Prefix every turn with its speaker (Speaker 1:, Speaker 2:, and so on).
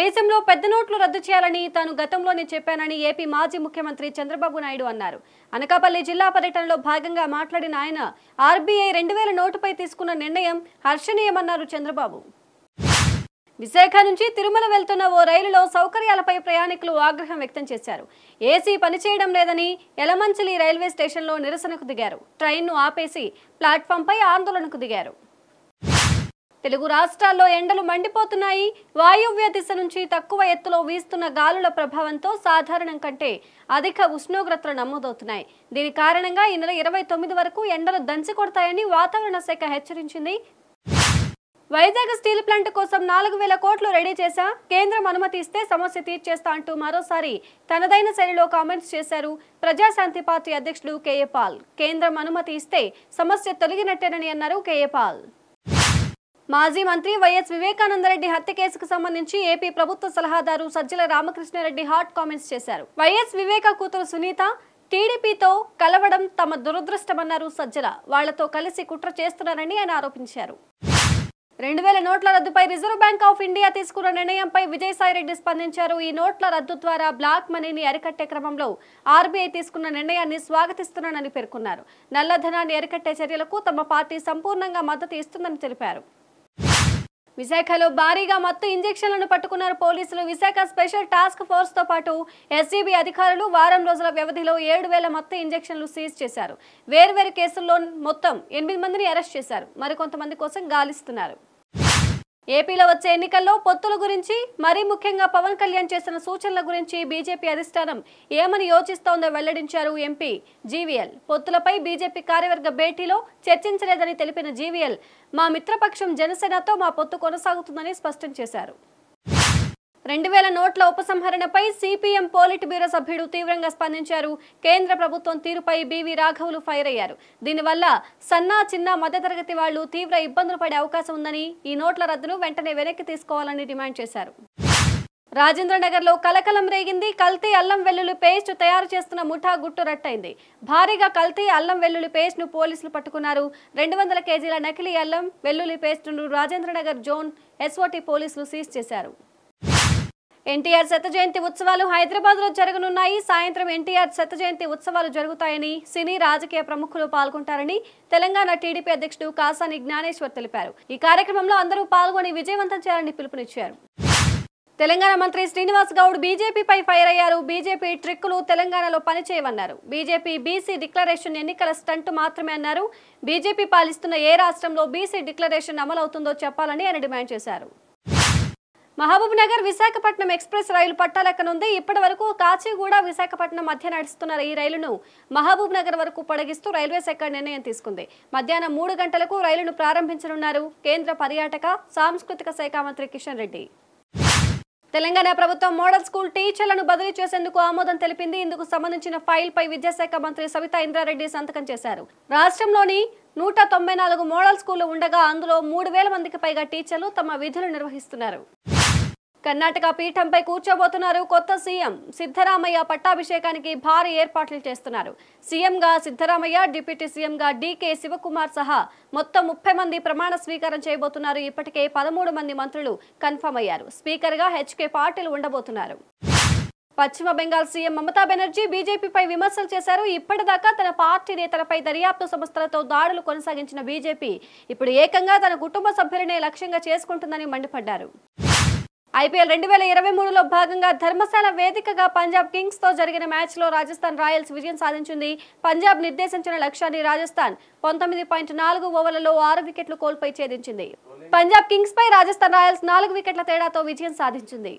Speaker 1: దేశంలో పెద్ద నోట్లు రద్దు చేయాలని తాను గతంలోనే చెప్పానని ఏపీ మాజీ ముఖ్యమంత్రి చంద్రబాబు నాయుడు అన్నారు అనకాపల్లి జిల్లా పర్యటనలో భాగంగా మాట్లాడిన ఆయన ఆర్బీఐ రెండు వేల నోటుపై తీసుకున్న నిర్ణయం హర్షణీయమన్నారు చంద్రబాబు విశాఖ నుంచి తిరుమల వెళ్తున్న ఓ రైలులో సౌకర్యాలపై ప్రయాణికులు ఆగ్రహం వ్యక్తం చేశారు ఏసీ పనిచేయడం లేదని ఎలమంచిలి రైల్వే స్టేషన్లో నిరసనకు దిగారు ట్రైన్ను ఆపేసి ప్లాట్ఫామ్పై ఆందోళనకు దిగారు తెలుగు రాష్ట్రాల్లో ఎండలు మండిపోతున్నాయి వాయువ్య దిశ నుంచి తక్కువ ఎత్తులో వీస్తున్న గాలుల ప్రభావంతో సాధారణం కంటే అధిక ఉష్ణోగ్రతలు నమోదవుతున్నాయి దీని కారణంగా ఈ నెల ఇరవై తొమ్మిది వరకు ఎండలు దంచి కొడతాయని వాతావరణ శాఖ హెచ్చరించింది వైజాగ్ స్టీల్ ప్లాంట్ కోసం నాలుగు వేల కోట్లు రెడీ చేశా కేంద్రం అనుమతి ఇస్తే సమస్య తీర్చేస్తా అంటూ మరోసారి తనదైన శైలిలో కామెంట్స్ చేశారు ప్రజాశాంతి పార్టీ అధ్యక్షుడు కేఏపాల్ కేంద్రం అనుమతి ఇస్తే సమస్య తొలగినట్టేనని అన్నారు కేఏపాల్ మాజీ మంత్రి వైఎస్ వివేకానందరెడ్డి హత్య కేసుకు సంబంధించి ఏపీ ప్రభుత్వ సలహాదారు సజ్జల రామకృష్ణారెడ్డి హాట్ కామెంట్స్ చేశారు వైఎస్ వివేక కూతురు సునీత టీడీపీతో కలవడం తమ దురదృష్టమన్నారు సజ్జల వాళ్లతో కలిసి కుట్ర చేస్తున్నారని ఆయన ఆరోపించారు రెండు వేల నోట్ల రద్దుపై రిజర్వ్ బ్యాంక్ ఆఫ్ ఇండియా తీసుకున్న నిర్ణయంపై విజయసాయిరెడ్డి స్పందించారు ఈ నోట్ల రద్దు ద్వారా బ్లాక్ మనీని అరికట్టే క్రమంలో ఆర్బీఐ తీసుకున్న నిర్ణయాన్ని స్వాగతిస్తున్నానని పేర్కొన్నారు నల్లధనాన్ని అరికట్టే చర్యలకు తమ పార్టీ సంపూర్ణంగా మద్దతు ఇస్తుందని తెలిపారు విశాఖలో భారీగా మత్తు ఇంజెక్షన్లను పట్టుకున్నారు పోలీసులు విశాఖ స్పెషల్ టాస్క్ ఫోర్స్ తో పాటు ఎస్సీబీ అధికారులు వారం రోజుల వ్యవధిలో ఏడు వేల మత్తు ఇంజెక్షన్లు సీజ్ చేశారు వేర్వేరు కేసుల్లో మొత్తం ఎనిమిది మందిని అరెస్ట్ చేశారు మరికొంతమంది కోసం గాలిస్తున్నారు ఏపీలో వచ్చే ఎన్నికల్లో పొత్తుల గురించి మరీ ముఖ్యంగా పవన్ కళ్యాణ్ చేసిన సూచనల గురించి బీజేపీ అధిష్టానం ఏమని యోచిస్తోందో వెల్లడించారు ఎంపీ జీవీఎల్ పొత్తులపై బీజేపీ కార్యవర్గ భేటీలో చర్చించలేదని తెలిపిన జీవీఎల్ మా మిత్రపక్షం జనసేనతో మా పొత్తు కొనసాగుతుందని స్పష్టం చేశారు రెండు వేల నోట్ల ఉపసంహరణపై సిపిఎం పోలిట్ బ్యూరో సభ్యుడు తీవ్రంగా స్పందించారు కేంద్ర ప్రభుత్వం తీరుపై బీవీ రాఘవులు ఫైర్ అయ్యారు దీనివల్ల సన్నా చిన్న మధ్యతరగతి వాళ్లు తీవ్ర ఇబ్బందులు పడే అవకాశం ఉందని ఈ నోట్ల రద్దును వెంటనే వెనక్కి తీసుకోవాలని డిమాండ్ చేశారు రాజేంద్రనగర్లో కలకలం రేగింది కల్తీ అల్లం వెల్లుల్లి పేస్ట్ తయారు చేస్తున్న ముఠా గుట్టు రట్టయింది భారీగా కల్తీ అల్లం వెల్లుల్లి పేస్ట్ను పోలీసులు పట్టుకున్నారు రెండు వందల కేజీల నకిలీ అల్లం వెల్లుల్లి పేస్టును రాజేంద్రనగర్ జోన్ ఎస్ఓటీ పోలీసులు సీజ్ చేశారు ఎన్టీఆర్ శత జయంతి ఉత్సవాలు హైదరాబాద్ లో జరగనున్నాయి సాయంత్రం ఎన్టీఆర్ శత జయంతి ఉత్సవాలు జరుగుతాయని సినీ రాజకీయ ప్రముఖులు పాల్గొంటారని తెలంగాణ టీడీపీ అధ్యక్షుడు కాసాని జ్ఞానేశ్వర్ తెలిపారు ఈ కార్యక్రమంలో అందరూ పాల్గొని విజయవంతం చేయాలని పిలుపునిచ్చారు తెలంగాణ మంత్రి శ్రీనివాస్ గౌడ్ బీజేపీపై ఫైర్ అయ్యారు బీజేపీ ట్రిక్కులు తెలంగాణలో పనిచేయమన్నారు బీజేపీ బీసీ డిక్లరేషన్ ఎన్నికల స్టంట్ మాత్రమే అన్నారు బీజేపీ పాలిస్తున్న ఏ రాష్ట్రంలో బీసీ డిక్లరేషన్ అమలవుతుందో చెప్పాలని ఆయన డిమాండ్ చేశారు మహబూబ్నగర్ విశాఖపట్నం ఎక్స్ప్రెస్ రైలు పట్టాలెక్కనుంది ఇప్పటి వరకు కాచిగూడ విశాఖపట్నం మధ్య నడుస్తున్న ఈ రైలును మహబూబ్నగర్ వరకు పొడగిస్తూ రైల్వే శాఖ నిర్ణయం తీసుకుంది మధ్యాహ్నం మూడు గంటలకు రైలును ప్రారంభించనున్నారు కేంద్ర పర్యాటక సాంస్కృతిక శాఖ మంత్రి కిషన్ రెడ్డి తెలంగాణ ప్రభుత్వం మోడల్ స్కూల్ టీచర్లను బదిలీ చేసేందుకు ఆమోదం తెలిపింది ఇందుకు సంబంధించిన ఫైల్ పై విద్యాశాఖ మంత్రి సవిత ఇంద్రారెడ్డి సంతకం చేశారు రాష్ట్రంలోని నూట తొంభై నాలుగు మోడల్ స్కూళ్లు ఉండగా అందులో మూడు వేల మందికి పైగా టీచర్లు తమ విధులు నిర్వహిస్తున్నారు కర్ణాటక పీఠంపై కూర్చోబోతున్నారు కొత్త సీఎం సిద్ధరామయ్య పట్టాభిషేకానికి భారీ ఏర్పాట్లు చేస్తున్నారు సీఎంగా సిద్ధరామయ్య డిప్యూటీ సీఎంగా డీకే శివకుమార్ సహా మొత్తం ముప్పై మంది ప్రమాణ స్వీకారం చేయబోతున్నారు ఇప్పటికే పదమూడు మంది మంత్రులు కన్ఫర్మ్ అయ్యారు స్పీకర్గా హెచ్కే పాటిల్ ఉండబోతున్నారు పశ్చిమ బెంగాల్ సీఎం మమతా బెనర్జీ బీజేపీపై విమర్శలు చేశారు ఇప్పటిదాకా తన పార్టీ నేతలపై దర్యాప్తు సంస్థలతో దాడులు కొనసాగించిన బీజేపీ ఇప్పుడు ఏకంగా తన కుటుంబ సభ్యులనే లక్ష్యంగా చేసుకుంటుందని మండిపడ్డారు ఐపీఎల్ రెండు వేల ఇరవై మూడులో భాగంగా ధర్మశాల వేదికగా పంజాబ్ కింగ్స్ తో జరిగిన మ్యాచ్ లో రాజస్థాన్ రాయల్స్ విజయం సాధించింది పంజాబ్ నిర్దేశించిన లక్ష్యాన్ని రాజస్థాన్ పంతొమ్మిది పాయింట్ నాలుగు ఓవర్లలో ఆరు వికెట్లు కోల్పోయి ఛేదించింది పంజాబ్ కింగ్స్ పై రాజస్థాన్ రాయల్స్ నాలుగు వికెట్ల తేడాతో విజయం సాధించింది